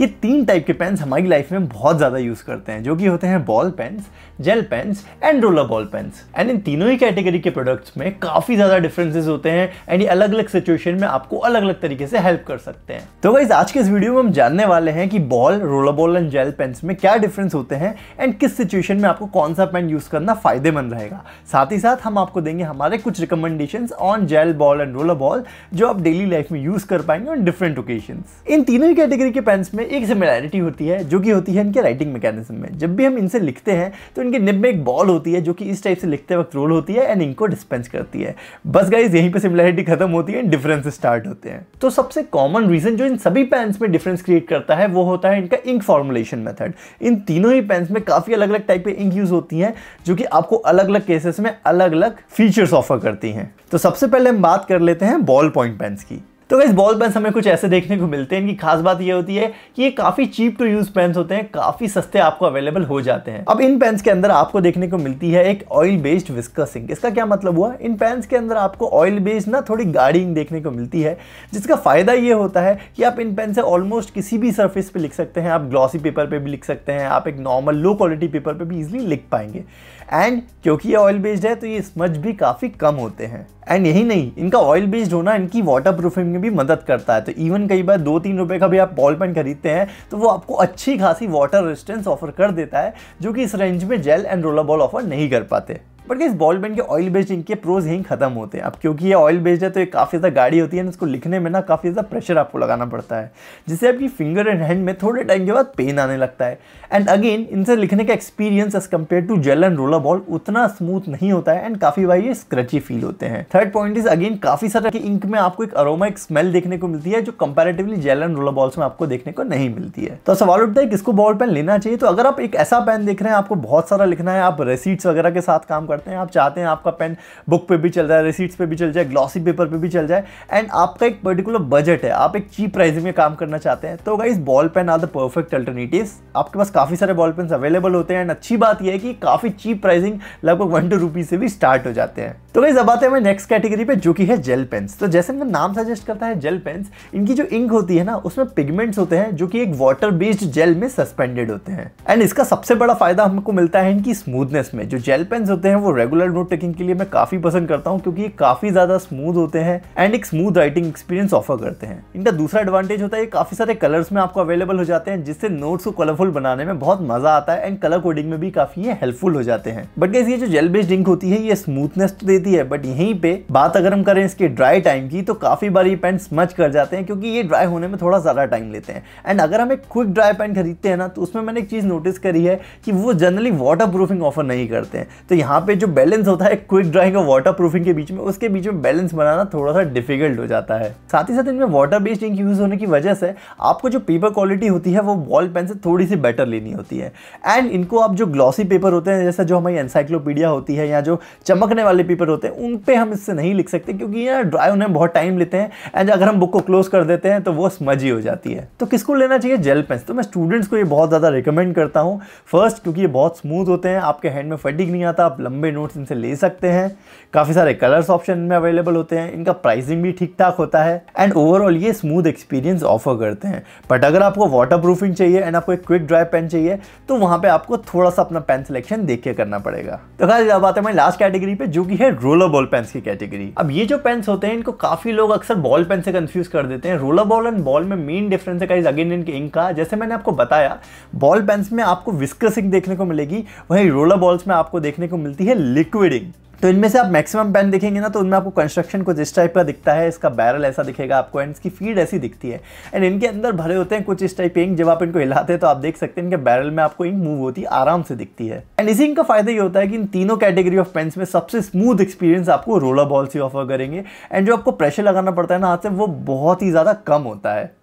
ये तीन टाइप के पेन्स हमारी लाइफ में बहुत ज़्यादा यूज़ करते हैं जो कि होते हैं ball pens gel pens and roller ball pens and इन तीनों ही कैटेगरी के प्रोडक्ट्स में काफ़ी ज़्यादा डिफरेंसेस होते हैं एंड ये अलग अलग सिचुएशन में आपको अलग अलग तरीके से हेल्प कर सकते हैं तो वाइज आज के इस वीडियो में हम जानने वाले हैं कि ball roller ball and gel pens में क्या डिफरेंस होते हैं एंड किस सिचुएशन में आपको कौन सा पेन यूज़ करना फ़ायदेमंद रहेगा साथ ही साथ हम आपको देंगे हमारे कुछ recommendation on gel ball and roller ball जो आप डेली लाइफ में यूज़ कर पाएंगे ऑन डिफरेंट ओकेजन इन तीनों ही कैटेगरी के पेन्स में में एक सिमिलैरिटी होती है जो कि होती है इनके राइटिंग मैकेनिज्म में जब भी हम इनसे लिखते हैं तो इनके निब में एक बॉल होती है जो कि इस टाइप से लिखते वक्त रोल होती है एंड इनको डिस्पेंस करती है बस गाइज यहीं पर सिमिलैरिटी खत्म होती है एंड डिफरेंस स्टार्ट होते हैं तो सबसे कॉमन रीजन जो इन सभी पेन्स में डिफरेंस क्रिएट करता है वो होता है इनका इंक फॉर्मुलेशन मेथड इन तीनों ही पेन्स में काफ़ी अलग अलग टाइप के इंक यूज़ होती हैं जो कि आपको अलग अलग केसेस में अलग अलग फीचर्स ऑफर करती हैं तो सबसे पहले हम बात कर लेते हैं बॉल पॉइंट पेन्स की तो इस बॉल पेन्स हमें कुछ ऐसे देखने को मिलते हैं इनकी खास बात यह होती है कि ये काफ़ी चीप टू यूज़ पेन्स होते हैं काफ़ी सस्ते आपको अवेलेबल हो जाते हैं अब इन पेन्स के अंदर आपको देखने को मिलती है एक ऑयल बेस्ड विस्कसिंग इसका क्या मतलब हुआ इन पेन्स के अंदर आपको ऑयल बेस्ड ना थोड़ी गाड़ी देखने को मिलती है जिसका फ़ायदा ये होता है कि आप इन पेन से ऑलमोस्ट किसी भी सर्फिस पर लिख सकते हैं आप ग्लॉसी पेपर पर भी लिख सकते हैं आप एक नॉर्मल लो क्वालिटी पेपर पर भी इजिली लिख पाएंगे एंड क्योंकि ये ऑयल बेस्ड है तो ये स्मच भी काफ़ी कम होते हैं एंड यही नहीं इनका ऑयल बेस्ड होना इनकी वाटर प्रूफिंग में भी मदद करता है तो इवन कई बार दो तीन रुपए का भी आप बॉल पेन खरीदते हैं तो वो आपको अच्छी खासी वाटर रेजिस्टेंस ऑफर कर देता है जो कि इस रेंज में gel and roller ball offer नहीं कर पाते बट इस बॉल पेन के ऑयल बेस्ड इंक के प्रोज यहीं खत्म होते हैं अब क्योंकि ये ऑयल बेस्ड है तो ये काफ़ी ज़्यादा गाड़ी होती है ना इसको लिखने में ना काफ़ी ज़्यादा प्रेशर आपको लगाना पड़ता है जिससे आपकी फिंगर एंड हैंड में थोड़े टाइम के बाद पेन आने लगता है एंड अगेन इनसे लिखने का experience as compare to gel and roller ball उतना स्मूथ नहीं होता है एंड काफ़ी बार ये स्क्रची फील होते हैं थर्ड पॉइंट इज अगेन काफ़ी सारा कि इंक में आपको एक अरोमा एक स्मेल देखने को मिलती है जो comparatively gel and roller balls में आपको देखने को नहीं मिलती है तो सवाल उठता है किसको बॉल पेन लेना चाहिए तो अगर आप एक ऐसा पेन देख रहे हैं आपको बहुत सारा लिखना है आप रेसिट्स वगैरह के साथ काम कर करते हैं आप चाहते हैं आपका पेन बुक पे भी चल जाए रिसीट्स पे भी चल जाए ग्लॉसी पेपर पे भी चल जाए एंड आपका एक पर्टिकुलर बजट है आप एक चीप प्राइस में काम करना चाहते हैं तो guys ball pen are the perfect alternative आपके पास काफ़ी सारे बॉल पेन अवेलेबल होते हैं एंड अच्छी बात यह है कि काफ़ी चीप प्राइसिंग लगभग वन टू रुपीज़ से भी स्टार्ट हो जाते हैं तो गाइज अब आते हैं नेक्स्ट कैटेगरी पे जो कि है जेल पेन्स तो जैसे इनका नाम सजेस्ट करता है जेल पेन्स इनकी जो इंक होती है ना उसमें पिगमेंट्स होते हैं जो कि एक वाटर बेस्ड जेल में सस्पेंडेड होते हैं एंड इसका सबसे बड़ा फायदा हमको मिलता है इनकी स्मूथनेस में जो जेल पेन्स होते हैं वो रेगुलर नोट टेकिंग के लिए मैं काफ़ी पसंद करता हूँ क्योंकि ये काफ़ी ज़्यादा स्मूथ होते हैं एंड एक स्मूथ राइटिंग एक्सपीरियंस ऑफर करते हैं इनका दूसरा एडवांटेज होता है ये काफ़ी सारे कलर्स में आपको अवेलेबल हो जाते हैं जिससे नोट्स को कलरफुल बनाने में बहुत मज़ा आता है एंड कलर कोडिंग में भी काफ़ी ये हेल्पफुल हो जाते हैं बट गैस ये जो जेल बेस्ड इंक होती है ये स्मूथनेस तो देती है बट यहीं पे बात अगर हम करें इसके ड्राई टाइम की तो काफ़ी बार ये पेन स्मच कर जाते हैं क्योंकि ये ड्राई होने में थोड़ा ज़्यादा टाइम लेते हैं एंड अगर हम एक क्विक ड्राई पेन खरीदते हैं ना तो उसमें मैंने एक चीज़ नोटिस करी है कि वो जनरली वाटर प्रूफिंग ऑफर नहीं करते हैं तो यहाँ पे में जो बैलेंस होता है क्विक ड्राइंग और वाटर प्रूफिंग के बीच में उसके बीच में बैलेंस बनाना थोड़ा सा डिफिकल्ट हो जाता है साथ ही साथ इनमें वाटर बेस्ड इंक यूज होने की वजह से आपको जो पेपर क्वालिटी होती है वो बॉल पेन से थोड़ी सी बेटर लेनी होती है एंड इनको आप जो ग्लॉसी पेपर होते हैं जैसे जो हमारी एनसाइक्लोपीडिया होती है या जो चमकने वाले पेपर होते हैं उन पर हम इससे नहीं लिख सकते क्योंकि यहाँ ड्राई होने में बहुत टाइम लेते हैं एंड अगर हम बुक को क्लोज कर देते हैं तो वो स्मजी हो जाती है तो किसको लेना चाहिए जेल पेन तो मैं स्टूडेंट्स को ये बहुत ज़्यादा रिकमेंड करता हूँ फर्स्ट क्योंकि ये बहुत स्मूथ होते हैं आपके हैंड में फटिक नहीं आता आप लंबे लंबे नोट्स इनसे ले सकते हैं काफ़ी सारे कलर्स ऑप्शन में अवेलेबल होते हैं इनका प्राइसिंग भी ठीक ठाक होता है एंड ओवरऑल ये स्मूथ एक्सपीरियंस ऑफर करते हैं बट अगर आपको वाटर प्रूफिंग चाहिए एंड आपको एक क्विक ड्राई पेन चाहिए तो वहाँ पर आपको थोड़ा सा अपना पेन सिलेक्शन देख के करना पड़ेगा तो खास अब आते हैं लास्ट कैटेगरी पर जो कि है रोलर बॉल पेन्स की कैटेगरी अब ये जो पेन्स होते हैं इनको काफ़ी लोग अक्सर बॉल पेन से कन्फ्यूज कर देते हैं रोलर बॉल एंड बॉल में मेन डिफरेंस है कहीं अगेन इनके इंक का जैसे मैंने आपको बताया बॉल पेन्स में आपको विस्कसिंग देखने को मिलेगी वहीं रोलर बॉल्स में आपको देखने को मिलती है है लिक्विडिंग तो इनमें से आप मैक्सिमम पेन देखेंगे ना तो उनमें आपको कंस्ट्रक्शन कुछ इस टाइप का दिखता है इसका बैरल ऐसा दिखेगा आपको एंड इसकी फीड ऐसी दिखती है एंड इनके अंदर भरे होते हैं कुछ इस टाइप इंक जब आप इनको हिलाते हैं तो आप देख सकते हैं इनके बैरल में आपको इंक मूव होती आराम से दिखती है एंड इसी इंक का फायदा ये होता है कि इन तीनों कैटेगरी ऑफ पेन्स में सबसे स्मूथ एक्सपीरियंस आपको रोलर बॉल से ऑफर करेंगे एंड जो आपको प्रेशर लगाना पड़ता है ना हाथ से वो बहुत ही ज़्यादा कम होता है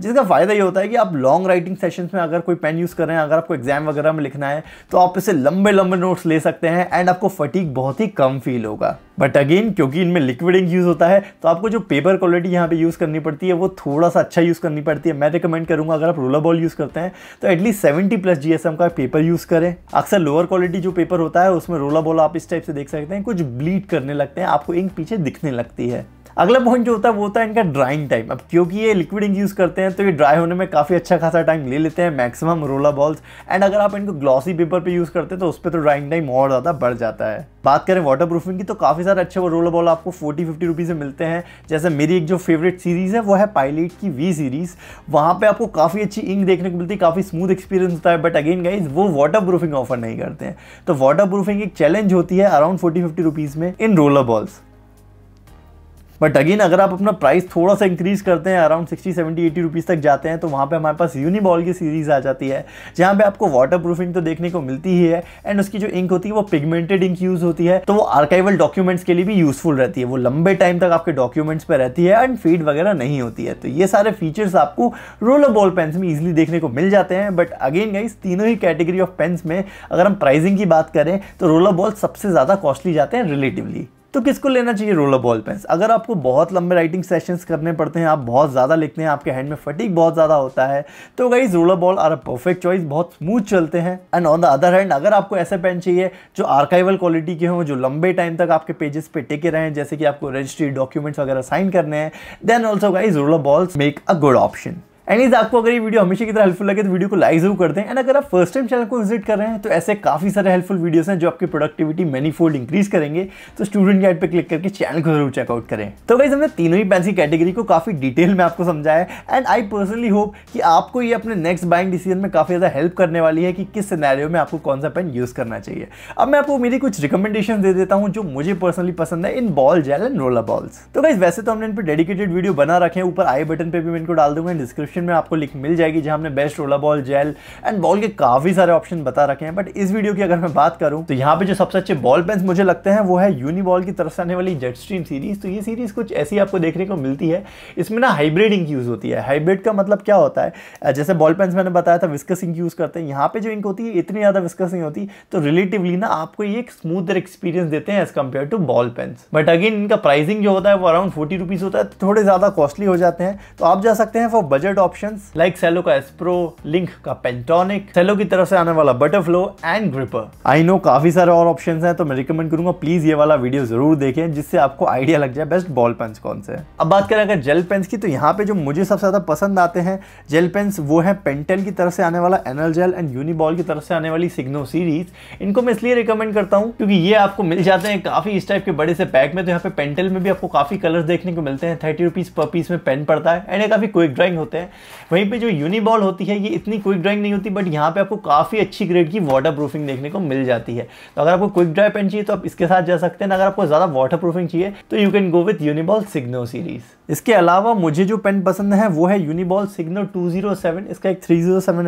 जिसका फ़ायदा ये होता है कि आप लॉन्ग राइटिंग सेशंस में अगर कोई पेन यूज़ कर रहे हैं अगर आपको एग्जाम वगैरह में लिखना है तो आप इसे लंबे लंबे नोट्स ले सकते हैं एंड आपको फटीक बहुत ही कम फील होगा बट अगेन क्योंकि इनमें लिक्विड इंक यूज़ होता है तो आपको जो पेपर क्वालिटी यहाँ पे यूज़ करनी पड़ती है वो थोड़ा सा अच्छा यूज़ करनी पड़ती है मैं रिकमेंड करूंगा अगर आप रोलर बॉल यूज़ करते हैं तो एटलीस्ट सेवेंटी प्लस जी का पेपर यूज़ करें अक्सर लोअर क्वालिटी जो पेपर होता है उसमें रोलर बॉल आप इस टाइप से देख सकते हैं कुछ ब्लीड करने लगते हैं आपको इंक पीछे दिखने लगती है अगला पॉइंट जो होता है वो होता है इनका ड्राइंग टाइम अब क्योंकि ये लिक्विड इंक यूज़ करते हैं तो ये ड्राई होने में काफ़ी अच्छा खासा टाइम ले लेते हैं मैक्सिमम रोला बॉल्स एंड अगर आप इनको ग्लॉसी पेपर पे यूज़ करते हैं तो उस पर तो ड्राइंग टाइम और ज़्यादा बढ़ जाता है बात करें वाटर प्रूफिंग की तो काफ़ी सारे अच्छे वो रोलर बॉल आपको फोर्टी फिफ्टी रुपीज़ में मिलते हैं जैसे मेरी एक जो फेवरेट सीरीज़ है वो है पायलट की वी सीरीज़ वहाँ पर आपको काफ़ी अच्छी इंक देखने को मिलती है काफ़ी स्मूथ एक्सपीरियंस होता है बट अगेन गाइज वो वाटर प्रूफिंग ऑफर नहीं करते हैं तो वाटर प्रूफिंग एक चैलेंज होती है अराउंड फोर्टी फिफ्टी रुपीज़ में इन रोलर बॉल्स बट अगेन अगर आप अपना प्राइस थोड़ा सा इंक्रीज़ करते हैं around sixty seventy eighty rupees तक जाते हैं तो वहाँ पर हमारे पास यूनिबॉल की सीरीज़ आ जाती है जहाँ पर आपको वाटर प्रूफिंग तो देखने को मिलती ही है एंड उसकी जो इंक होती है वो पिगमेंटेड इंक यूज़ होती है तो वो आर्काइवल डॉक्यूमेंट्स के लिए भी यूज़फुल रहती है वो लंबे टाइम तक आपके डॉक्यूमेंट्स पर रहती है एंड फीड वगैरह नहीं होती है तो ये सारे फीचर्स आपको रोलर बॉल पेन्स में ईजिली देखने को मिल जाते हैं बट अगेन गाइस तीनों ही कैटेगरी ऑफ पेन्स में अगर हम प्राइजिंग की बात करें तो रोलर बॉल सबसे ज़्यादा कॉस्टली जाते हैं रिलेटिवली तो किसको लेना चाहिए रोलर बॉल पेंस अगर आपको बहुत लंबे राइटिंग सेशंस करने पड़ते हैं आप बहुत ज़्यादा लिखते हैं आपके हैंड में फटीक बहुत ज़्यादा होता है तो guys roller ball are a perfect choice बहुत स्मूथ चलते हैं and on the other hand अगर आपको ऐसे पेन चाहिए जो आर्काइवल क्वालिटी के हों जो लंबे टाइम तक आपके पेजेस पे टेके रहे हैं जैसे कि आपको रजिस्ट्री डॉक्यूमेंट्स वगैरह साइन करने हैं then also guys roller balls make a good option एनीज आपको अगर ये वीडियो हमेशा की तरह हेल्पफुल लगे तो वीडियो को लाइक जरूर कर दें एंड अगर आप फर्स्ट टाइम चैनल को विजिट कर रहे हैं तो ऐसे काफी सारे हेल्पफुल वीडियोस हैं जो आपकी प्रोडक्टिविटी फोल्ड इंक्रीज करेंगे तो स्टूडेंट गाइड पर क्लिक करके चैनल को जरूर चेकआउट करें तो गाइज हमने तीनों ही पेन की कैटेगरी को काफी डिटेल में आपको समझाया एंड आई पर्सनली होप कि आपको ये अपने नेक्स्ट बाइंग डिसीजन में काफी ज्यादा हेल्प करने वाली है कि किस सिनेरियो में आपको कौन सा पेन यूज करना चाहिए अब मैं आपको मेरी कुछ रिकमेंडेशन दे देता हूँ जो मुझे पर्सनली पसंद है इन ball gel and roller balls तो वैसे तो हमने इन पर डेडिकेटेड वीडियो बना रखे हैं ऊपर आई बटन पर भी मैं इनको डाल दूंगा डिस्क्रिप्शन डिस्क्रिप्शन में आपको लिंक मिल जाएगी जहां हमने बेस्ट रोला बॉल जेल एंड बॉल के काफ़ी सारे ऑप्शन बता रखे हैं बट इस वीडियो की अगर मैं बात करूं तो यहाँ पे जो सबसे अच्छे बॉल पेन्स मुझे लगते हैं वो है यूनिबॉल की तरफ से आने वाली जेट स्ट्रीम सीरीज तो ये सीरीज़ कुछ ऐसी आपको देखने को मिलती है इसमें ना हाइब्रिड इंक यूज़ होती है हाइब्रिड का मतलब क्या होता है जैसे बॉल पेन्स मैंने बताया था विस्कस इंक यूज़ करते हैं यहाँ पे जो इंक होती है इतनी ज़्यादा विस्कस नहीं होती तो रिलेटिवली ना आपको एक स्मूथर एक्सपीरियंस देते हैं as compare to ball pens but again इनका प्राइसिंग जो होता है वो अराउंड फोर्टी रुपीज़ होता है तो थोड़े ज़्यादा कॉस्टली हो जाते हैं तो आप जा सकते हैं for budget option like Cello का एस्प्रो लिंक का पेंटोनिक सेलो की तरफ से आने वाला butterflow and gripper I know काफी सारे और ऑप्शन है तो मैं रिकमेंड करूंगा प्लीज ये वाला वीडियो जरूर देखें जिससे आपको आइडिया लग जाए बेस्ट बॉल पेन्स कौन से अब बात करें अगर जेल पेन्स की तो यहाँ पे जो मुझे सबसे ज्यादा पसंद आते हैं जेल पेन्स वो है पेंटेल की तरफ से आने वाला एनल जेल एंड यूनिबॉल की तरफ से आने वाली सिग्नो सीरीज इनको मैं इसलिए रिकमेंड करता हूँ क्योंकि ये आपको मिल जाते हैं काफी इस टाइप के बड़े से पैक में तो यहाँ पे पेंटेल में भी आपको काफी कलर देखने को मिलते हैं थर्टी रुपीज पर पीस में पेन पड़ता है एंड ये काफी क्विक ड्राइंग होते हैं वहीं पे जो यूनिबॉल होती है ये इतनी क्विक ड्राइंग नहीं होती बट यहाँ पे आपको काफ़ी अच्छी ग्रेड की वाटर प्रूफिंग देखने को मिल जाती है तो अगर आपको क्विक ड्राई पेन चाहिए तो आप इसके साथ जा सकते हैं अगर आपको ज़्यादा वाटर प्रूफिंग चाहिए तो you can go with Uniball Signo series इसके अलावा मुझे जो पेन पसंद है वो है यूनिबॉल सिग्नो टू इसका एक थ्री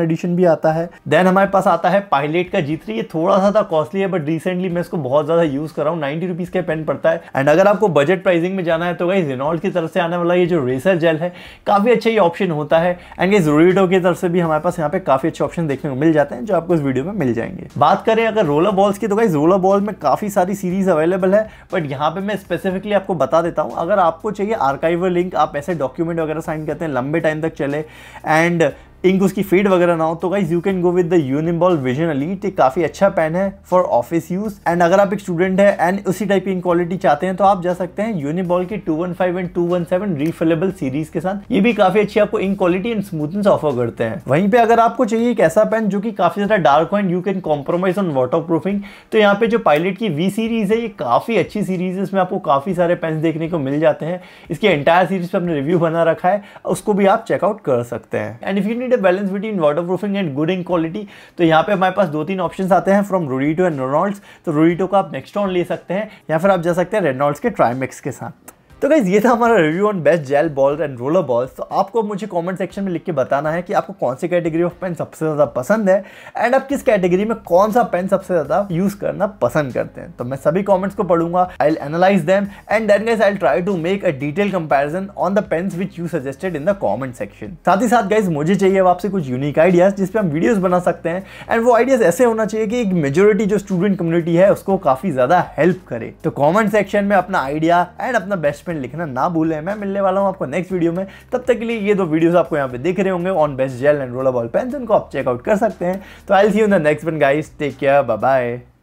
एडिशन भी आता है देन हमारे पास आता है पायलेट का जी ये थोड़ा सा था कॉस्टली है बट रिसेंटली मैं इसको बहुत ज़्यादा यूज़ कर रहा हूँ नाइन्टी रुपीज़ का पेन पड़ता है एंड अगर आपको बजट प्राइसिंग में जाना है तो गाइज रिनॉल्ड की तरफ से आने वाला ये जो रेसर जेल है काफ़ी अच्छा ये ऑप्शन होता है होता है एंड गाइज रोडेटो की तरफ से भी हमारे पास यहाँ पे काफ़ी अच्छे ऑप्शन देखने को मिल जाते हैं जो आपको इस वीडियो में मिल जाएंगे बात करें अगर रोलर बॉल्स की तो गाइज रोलर बॉल में काफ़ी सारी सीरीज अवेलेबल है बट यहाँ पे मैं स्पेसिफिकली आपको बता देता हूँ अगर आपको चाहिए आर्काइवर लिंक आप ऐसे डॉक्यूमेंट वगैरह साइन करते हैं लंबे टाइम तक चले एंड इंक उसकी फेड वगैरह ना हो तो guys you can go with the Uniball Vision Elite एक काफ़ी अच्छा पेन है फॉर ऑफिस यूज एंड अगर आप एक स्टूडेंट है एंड उसी टाइप की क्वालिटी चाहते हैं तो आप जा सकते हैं यूनिबॉल के 215 एंड 217 रिफिलेबल सीरीज के साथ ये भी काफ़ी अच्छी आपको ink quality and smoothness offer करते हैं वहीं पर अगर आपको चाहिए एक ऐसा पेन जो कि काफ़ी ज़्यादा डार्क हो and you can compromise on water proofing तो यहाँ पे जो पायलट की वी सीरीज़ है ये काफ़ी अच्छी सीरीज़ है इसमें आपको काफ़ी सारे पेन देखने को मिल जाते हैं इसकी एंटायर सीरीज़ पर हमने रिव्यू बना रखा है उसको भी आप चेकआउट कर सकते हैं and if you need the balance between water proofing and good in quality तो यहाँ पे हमारे पास दो तीन ऑप्शन आते हैं फ्रॉम रोडीटो एंड रेनॉल्ड्स तो रोडीटो का आप ऑन ले सकते हैं या फिर आप जा सकते हैं रेनॉल्ड्स के मिक्स के साथ तो गाइज़ ये था हमारा review on best gel balls and roller balls तो आपको मुझे कमेंट सेक्शन में लिख के बताना है कि आपको कौन सी कैटेगरी ऑफ पेन सबसे ज़्यादा पसंद है एंड आप किस कैटेगरी में कौन सा पेन सबसे ज़्यादा यूज़ करना पसंद करते हैं तो मैं सभी कॉमेंट्स को पढ़ूंगा I'll analyse them and then guys I try to make a detail comparison on the pens which you suggested in the comment section साथ ही साथ गाइज मुझे चाहिए आपसे कुछ यूनिक आइडियाज़ जिसपे हम वीडियोज़ बना सकते हैं एंड वो आइडियाज़ ऐसे होना चाहिए कि एक मेजोरिटी जो स्टूडेंट कम्युनिटी है उसको काफ़ी ज़्यादा हेल्प करे तो कॉमेंट सेक्शन में अपना आइडिया एंड अपना बेस्ट कमेंट लिखना ना भूलें मैं मिलने वाला हूँ आपको नेक्स्ट वीडियो में तब तक के लिए ये दो वीडियोस आपको यहाँ पे देख रहे होंगे on best gel and roller ball pens इनको आप चेकआउट कर सकते हैं तो I see you the next one guys take care bye